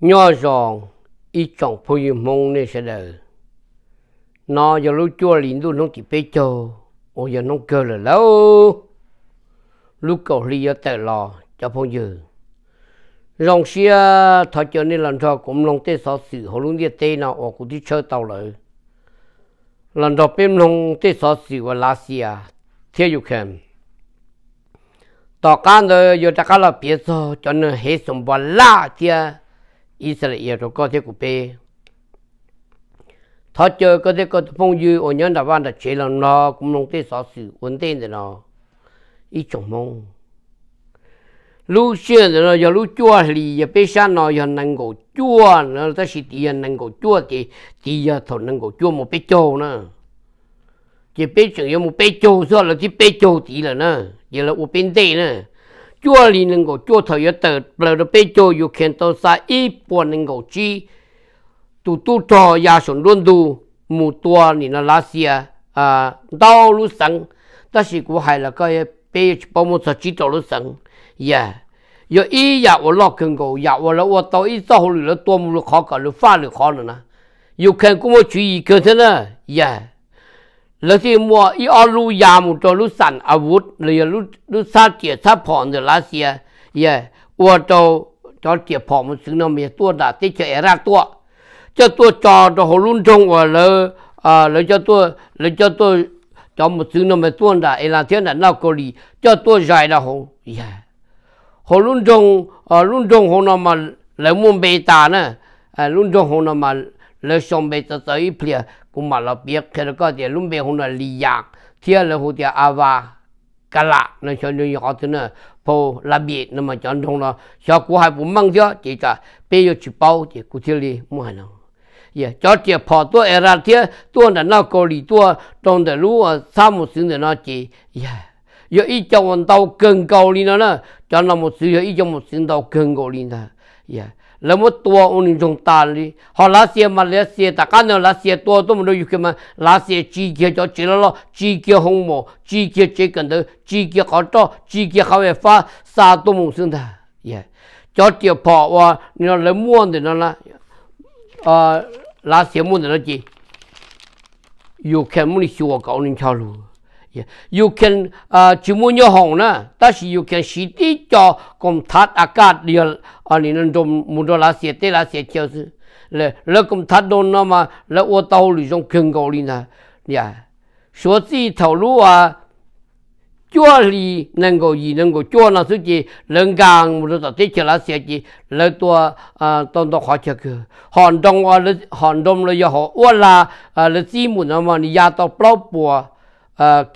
nho giòn y chọn phô yu mông nê sẽ đờ nó giờ lúc chua lìn đu nông chỉ bê chô ô giờ nông cơ là lâu lúc cầu ly ở tờ lò cho phô yu dòng xe thọ chờ nên lần cho cũng lòng tê sọ sự hồ luôn địa tê nào ở cụ đi chơi tàu lợi lần đầu bên lòng tê sọ sự và lá xia theo dục kèm tỏ can rồi giờ ta cá là biết rồi cho nên hết sầm bò la kia Israel rồi có thể của bê thọ chơi có thể có phong dư ở nhân đạo văn là chế lần nó cũng nông tế sở sự ổn đề này nó ít chồng mong lúc xưa thì nó giờ lúc chua thì giờ bây giờ nó giờ năng cổ chua nó ta chỉ tiền năng cổ chua thì thì giờ thọ năng cổ chua mà bé châu nữa chỉ bé chừng giờ mà bé châu rồi là chỉ bé châu thì là nữa giờ là một bên tây nữa chua li nâng gò chua thở yếu tờ bờ đô bê chô yu khen tàu xa y bùa nâng gò chi tu tu trò ya sổn luôn du, mù tua ni nó lá xìa à, à đau lú sẵn ta sĩ của hai là cái bê bao mô sở chi tàu lú sẵn yeah yo y ya wo lo keng go dạ ya wo lo wo to y zo lu lo to mu lo khó ka lo fa lo khó nữa na you khen cũng mo chú ý cơ thế na yeah dạ. ล้วที่มัวอีออรูยามุจลุสันอาวุธหรือรลุรู้ซาเจียซาผ่อนเดลอัสเซียเย่อัวโจจอเจียผอนมันซึ่งนอมีตัวดาที่เจอรักตัวเจ้าตัวจอจะหุ่นจงว่าเลยอ่าแล้วเจ้าตัวแล้วเจ้าตัวจอมซึ่งนอมีตัวดาเอลาเทียนน่ะเกาหลีเจ้าตัวใหญ่ละหงเย่หุนจงอ่ารุ่นจงหงนอมาแล้วมุมเบตาเนะอ่ารุ่นจงหงนอมา le xong bây giờ tới phía cũng mà là biết khi đó có thể lúc bê hôm là lý giang thì là hôm thì à và cả là nó cho nên họ thế nữa phô là bị nó mà chọn thông là, cho cô hai bốn măng cho chỉ cả bây giờ chụp bao thì cô thiếu đi mua hàng ye dạ, cho chị po tôi ở e ra thế, tôi là nó có lý tôi trong đời lũ sao một để nó chỉ ye giờ ít cho mình tàu cần cầu đi nó nữa cho nó một sự giờ ít cho một sự tàu cần cầu đi nữa ya lamo tua unin jong tali ho la sia ma le sia ta kan la sia tua to mo yu kema la sia chi ge jo chi lo chi ge hong mo chi ge che kan de chi ge ka to chi ge ka we fa sa to mo sung da ya cho ti pa wa ni no le mo de na la a la sia mo de na ji yu kan mo ni shi wo ka unin cha Yeah. You can uh, chỉ muốn nhớ hồng na, ta chỉ you can chỉ à đi cho công thắt ác cát điều anh nên nên trong muốn đó là sẽ tê là sẽ chéo chứ, là là công thắt đó nó mà là ô tô lì trong kinh cầu lì na, yeah. Số à, gì thầu lúa à, chúa lì nên có gì nên có chỗ nào thứ gì lần gang muốn đó tê là sẽ gì là tua à tông đó khó chéo cơ, đông à là đông là giờ họ là à là gì muốn mà đi ra tàu bao bùa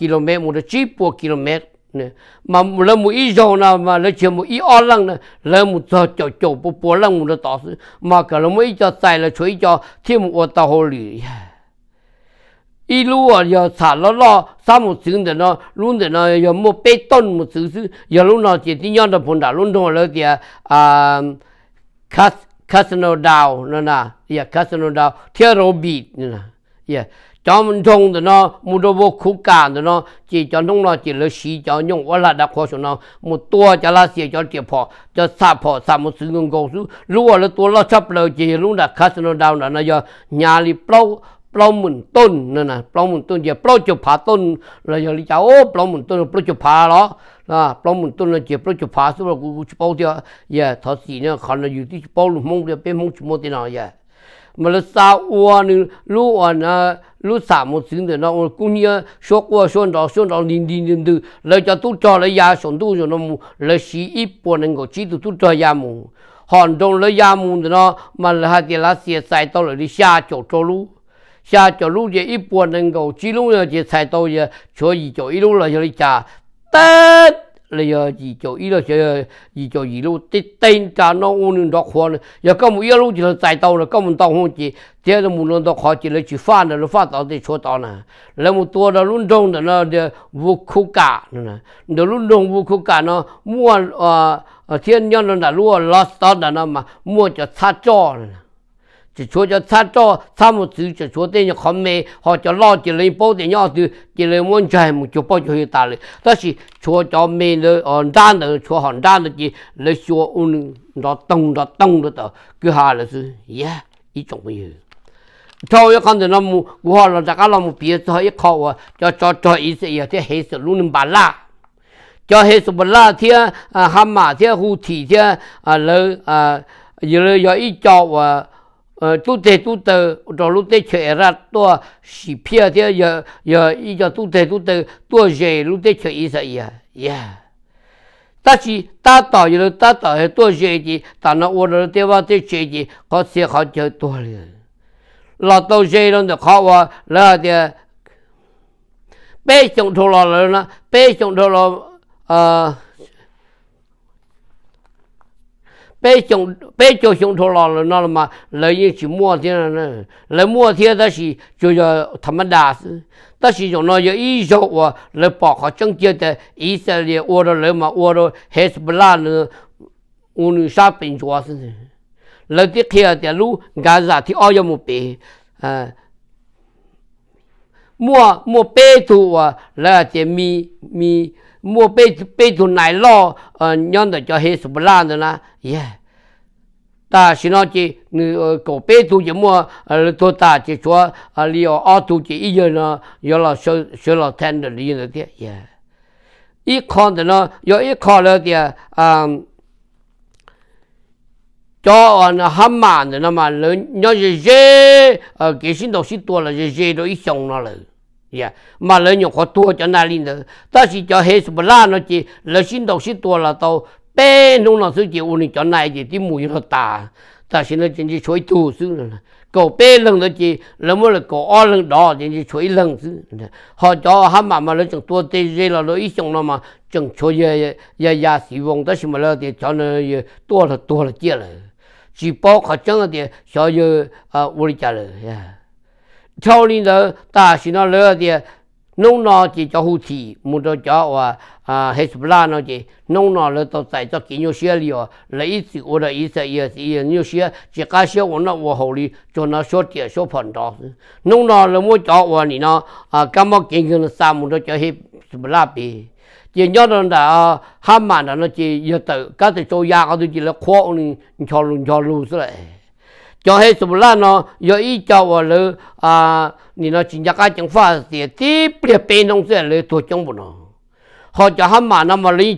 กิโลเมตรมุดจีปัวกิโลเมตรเนี่ยมาเริ่มมุอีโจนะมาเริ่มเชื่อมุอีออลังเนี่ยเริ่มมุจะจบจปุบปัวลังมุดต่อสู้มาเกิดเริ่มมุอีจะใจ่แล้วช่วยจะที่มอัตโหลี่อีลู่อ่ะอย่าสาละอะสามมุดสื่อเดินเนาะลุ่นเดินเนาะอย่ามุเป็ดต้นมุซื้อสื้ออย่าลุ่นเนะเจ็ดที่ย้อนตะพนดาลุ่นตรงแล้วเดี่อ่าคัสคัสโนดาวนั่นนะอย่าคัสโนดาวเทโรบีนั่นนะอย่าจอมทงตัวนาะมุดบุกคุกกาตัวนาะจีจอมทงน้อจีเลือดสีจอมยงวัลาดาอคชนาะมุดตัวจะลาเสียจอมเจียพอ จะสาพอสามุสุงงกสูรู้ว่าละตัวเราชอบเราจีรู้นะคัสโนดาวน์นะยอญาลีเปล่าเปล่อมุนต้นนั่นนะเปล่อมุนต้นจ็เปล่าจุผาต้นเราอย่ลีจ้าโอ้เปล่อมุนต้นเปล่าจุผาเหรอนะปลอมุนต้นเรเจ็บปลอจุผาสุบะกูกูจะเป่าเดียวเย่ทศีเนี่ยขันเราอยู่ที่เป่าลุ่มมงเดียวเป็นมุงชุมมติหน่อยเย่ mà là sao ua nên lu ua na lu xả một xíu để nó cũng như số qua số đó số đó liền liền liền từ lấy cho tu cho lấy ya sống tu cho nó mu lấy xí ít bộ nên có chi tu tu cho ya mu, hòn trong lấy ya mu thì nó mà là hai tiền lá xìa xài tao lại đi xa chỗ cho lu xa chỗ lu thì ít bộ nên có chi lu là chỉ xài tao giờ cho gì chỗ ít lu là cho đi trả tết lấy giờ à, chỉ cho ý là sẽ chỉ cho ý luôn tết tên cha nó ôn đó khó này giờ các một ý luôn chỉ là tại tàu là các một tàu không chỉ thế là một lần đó khó chỉ là chỉ phát là nó pha tàu thì cho tàu nè, là một tua là luôn đông là nó vô khu cả nè, nó luôn đông vô khu cả nó mua à, à thiên nhân nó đã luôn lost đó là nó mà mua cho xa cho nè chỉ chúa cho sát cho sa một thứ chỉ chúa tên nhà khom mê họ cho lo chỉ lấy bao tiền nhau từ chỉ lấy muốn chạy một chỗ bao nhiêu ta lấy đó là chúa cho mê nó hòn đan nó chúa hòn đan nó chỉ lấy chúa un nó tông nó tông nó tờ cứ hà là sự yeah ý chồng bây giờ cho yêu con thì nó mu qua là tất cả là mu bia cho ít khó à cho cho cho ít sự thì hết sự luôn nên la cho hết sự bà la thì à ham mà thì hù thì thì à lỡ à giờ lỡ giờ ít cho à tu te tu te rồi lúc te chơi ra tua xì pia thế giờ giờ ý giờ tu te tu te tua lúc te chơi ý sao ya ta ta tạo ta tạo hay tua gì thì ta nó ôn rồi chơi gì có xe khó chơi tua liền là tàu nó được khó là thì bé chồng thua rồi nó bé chồng thua lò 被熊被叫熊头老了，那了嘛，来人去摩天了呢，来摩天但是就叫他们打死，但是就那有一手我来保护整体的以色列，我的人嘛，我的还是不拉呢，我们啥病主要是呢，来的开的路，俺啥的熬夜没白，啊，莫莫白头啊，来的米米。mua bê bê tu này lo ờ, nhân để cho hết số lan rồi na yeah ta xin nói chỉ ờ, cổ bê tu chỉ mua ờ, tôi ta chỉ cho liệu ở tu chỉ ý giờ nó giờ là số số là thành được lý nữa kia yeah ít con thì nó giờ ít con rồi thì à cho anh hâm mạn thì mà lớn nhớ gì gì cái sinh đồ sinh tua là gì gì đó ít xong nó rồi mà lợi nhuận họ cho 呀，嘛人用好多在那里呢？但是叫黑是不拉那些，那新东西多了到白弄那手机，我们叫那些的模样大，但是呢，真是吹土是了。cổ số lưng nó chỉ lợi sinh sinh là bé mỗi là cổ o lưng đỏ thì chỉ chuối lưng chứ họ cho ham mà mà lợi chẳng tua tê dê là lợi ít chẳng nó mà chẳng chuối ya ya ya xì vong đó xí mà lợi thì cho nó tua là tua là chia là chỉ bao họ chẳng thì cho như à uống chả yeah. 朝里头大学那了的，弄那就叫护体，木头叫哇啊，还是不拉那的，弄那了到在这给牛血里哦，来一次我的一次也是也牛血，这个血我那我后里叫那小点小碰到，弄那了么叫我你呢啊，干嘛给个那三木头叫还是不拉呗？chỉ nhớ rằng là ham mà nó chỉ giờ tự các thầy cho ya các thầy chỉ là khó nên cho luôn cho luôn rồi จะให้สมลานเนาะย่อยเจ้าว่าเลยอ่านี่นาะจินจักจังฟ้าเสียที่เปลี่ยนเป็นตรงเสียเลยตัวจังบุเนาะเขาจะห้นมานะมาลี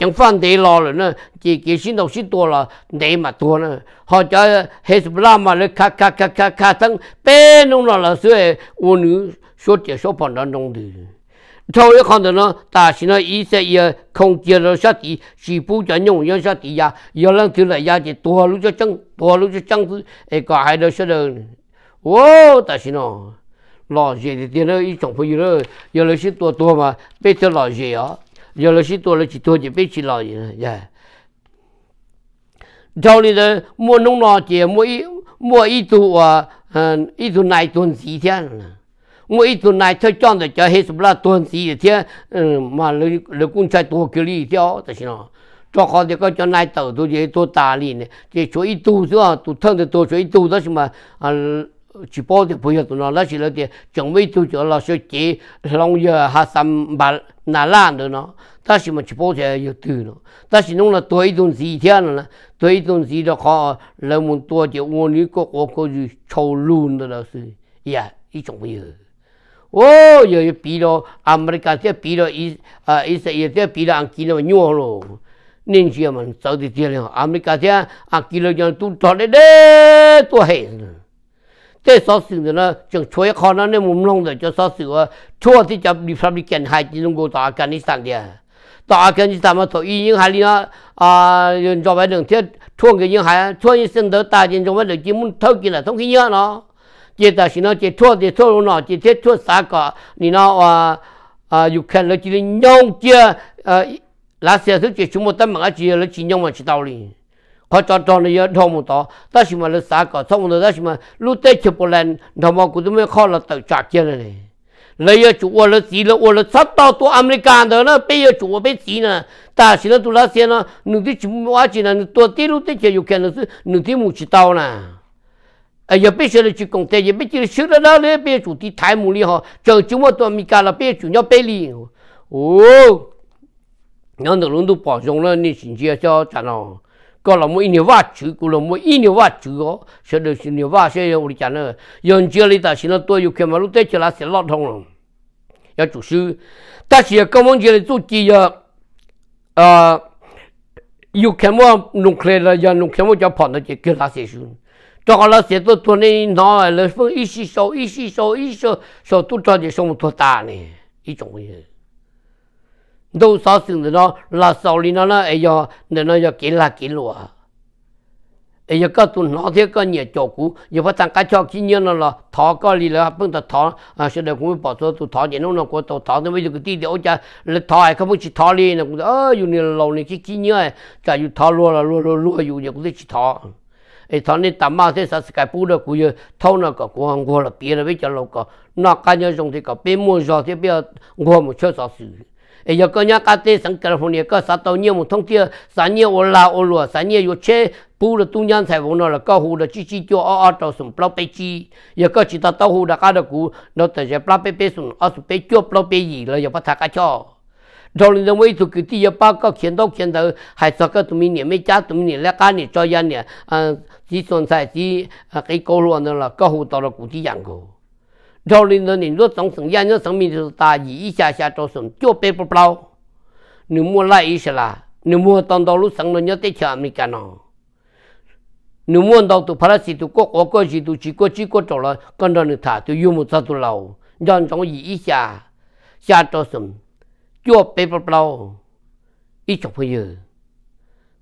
จังฟันเดียรอเลยเนาะจีกีชินโตชินตัวละเดียมาตัวเนาะเขาจะให้สุบลามาเลยคาคาคาคาคาทั้งเป็นนู่นนั่นละเสื้ออุ่นชดเจ้าชอบผ่อนนั่งดู抽一看到呢，但是呢，一些也空间了下地，西部在用要下地呀，要让出来呀，就多路就整，多路就整是，哎，搞还到晓得，哦，但是呢，老些的点了，一种朋友了，有了些多多嘛，别叫老些呀，有了些多了几多就别去老些了，呀。เท่านี้เลยมัวนุ่งนอเจียมัวอีมัวอีตัวอ่าอีตัวนายตัวสีเท่านั้น我一到那，他赚的就黑布拉团子一天，嗯，嘛了了，公柴多给你一条，但是呢，做好这个，就耐得住，多多打理呢。这做一图是啊，都疼的多做一图，那什么啊，举报的不要多弄，那是了的。种一图，主要是结农药、花生、麦、那烂的呢。但是嘛，报起来又图呢。但是弄了多一段时间了呢，多一段时间的话，人们多就往个我国去超乱的了是，呀，一种没有。ô giờ bị lo America thế bị lo is à Israel thế bị lo anh kia nó nhau lo nên gì mà sau thì thế là America thế anh kia nó chẳng tu thọ đấy đấy tu hết thế sau sự nữa chẳng chơi khó nó nên muốn long rồi cho sau sự chua thì chấp Republican hay chỉ nông ta Afghanistan đi ta Afghanistan mà thôi ý những hai nó à cho phải đường thiết thua cái những hai thua những sinh tử ta chỉ cho phải được chỉ muốn thâu kia là thông khí nhớ nó 但是呢，借钞借钞弄哪，借借钞撒搞，你那啊啊，有钱了，借了年轻啊，拉些东西全部都买个借了，年轻嘛知道呢。他叫赚的也多不多？但是嘛，拉撒搞，像我们那什么，卢泰丘波兰、德国，都没可能到赚钱了呢。来呀，住俄罗斯了，俄罗斯到多，美国的呢，不要住俄罗斯呢。但是呢，都拉些呢，你得全部花去呢，你多点，你得借有钱呢，你得没钱呢。哎，也不晓得去工地，也不晓得去了那那边的太忙了哈，上周末多米干了，别全要背你哦。两头拢都包上了，你甚至要交钱哦。过了么一年挖出，搞了么一年挖出哦，晓得一年挖些，我的讲了，用家里在现在多有看马路得起来是老痛了，要读书。但是啊，刚往这里做第一，啊，有 o 我弄开了，有看我叫跑去叫他先去。cho là sẽ tôi tôi nên nói là phương ít xí số ít xí số ít số số tôi cho thì sống tôi ta nè, ý chồng như đâu sao sinh xin nó là sau này nó nó ấy giờ nên nó giờ kỹ là kỹ lụa ấy giờ các tôi nói thế các nhà chỗ cũ giờ phải tăng cái cho kỹ nhân nó là thọ có gì là bằng ta thọ à sẽ được cũng bảo cho tôi thọ thì nó nó có tôi thọ thì bây giờ cái tí thì ôi cha là thọ hay không chỉ thọ đi nó cũng ơ dù này lâu này cái kỹ nhân chả dù thọ luôn là luôn luôn luôn dù giờ cũng chỉ thọ ไอ้ตอนนี้ตามาเสสสกายปูดกูเยอะเท่านั้นก็กูหังกูละเปียละวิจารณ์ก็นอกการยังจงที่ก็เป็นมือจอที่เปียกูมุชสอสือไอ้ยก็ยังการเตสังกัลฟเนียก็สาตเนี่ยมุท่องเที่ยวสาเนี่ยโอลาโอลัวสาเนี่ยอยู่เชปูละตุ้งยันใส่วงนอละก็หูละจีจีจ้ออ้อต่อสุ่มเปล่าไปจียก็จิตตาเต้าหูละกาดกูนอกแต่จะเปล่าไปไปสุ่มอ้อสุ่มไปจ้อเปล่าไปหยีเลยอย่าพัฒนาก็ชอบเราเรียนไว้สุกิติยป้าก็เขียนต้องเขียนเถอะหายสักก็ตุ้มีเนี่ยไม่จ้าตุ้มีเนี่ยและการเนี่ยจอยันเนี่ยอ่าที่สนใจที่ไอ้โกลัวนั่นแหละก็หูต่อเรากูที่ยังกูเราเรียนเนี่ยรถสองสัญญาณรถสองมีตาหยีอีชาชาโตสนจ้วเป็นเปล่าหนึ่งมัวไล่อิสระหนึ่งมัวตอนดอรู้สังนนยเตชาอเมริกานอ nếu muốn đâu tụ phá sĩ tụ quốc quốc quốc gì tụ chỉ quốc chỉ quốc chỗ là con đơn được thả tụ yêu một sao tụ lâu dân trong gì ít xa xa cho sầm จ่วเปเปล่าอีจบไปเยอะ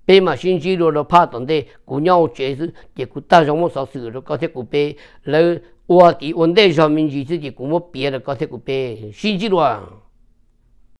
被嘛星期六了怕等的，姑娘我解释，结果大上我啥事了，搞些古被，然后我的问题上面就是的，我别了搞些古被，星期六啊。